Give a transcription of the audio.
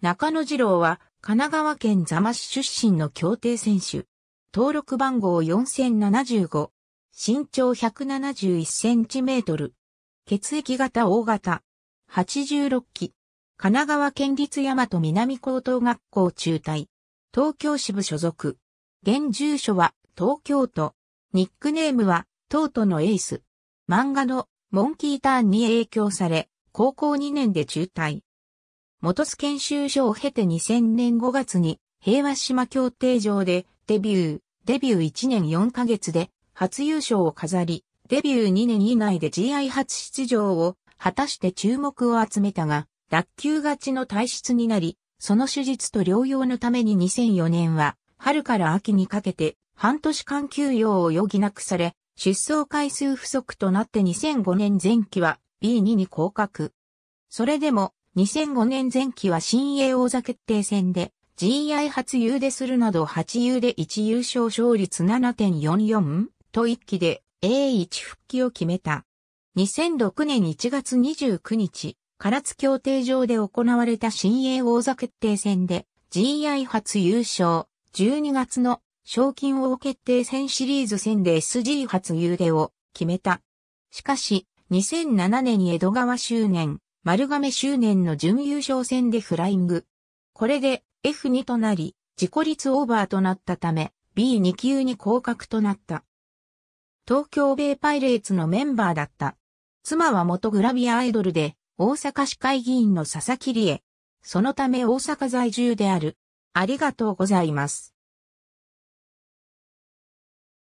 中野次郎は神奈川県座間市出身の協定選手。登録番号4075。身長171センチメートル。血液型 O 型。86期。神奈川県立大和南高等学校中退。東京支部所属。現住所は東京都。ニックネームは東都のエース。漫画のモンキーターンに影響され、高校2年で中退。元津研修所を経て2000年5月に平和島協定場でデビュー、デビュー1年4ヶ月で初優勝を飾り、デビュー2年以内で GI 初出場を果たして注目を集めたが、脱臼勝ちの体質になり、その手術と療養のために2004年は春から秋にかけて半年間休養を余儀なくされ、出走回数不足となって2005年前期は B2 に降格。それでも2005年前期は新栄王座決定戦で GI 初優でするなど8優で1優勝勝率7.44と1期で A1 復帰を決めた。2006年1月29日、唐津協定上で行われた新栄王座決定戦で GI 初優勝、12月の賞金王決定戦シリーズ戦で SG 初優でを決めた。しかし、2007年に江戸川周年、丸亀周年の準優勝戦でフライング。これで F2 となり、自己率オーバーとなったため、B2 級に降格となった。東京米パイレーツのメンバーだった。妻は元グラビアアイドルで、大阪市会議員の佐々木理恵。そのため大阪在住である。ありがとうございます。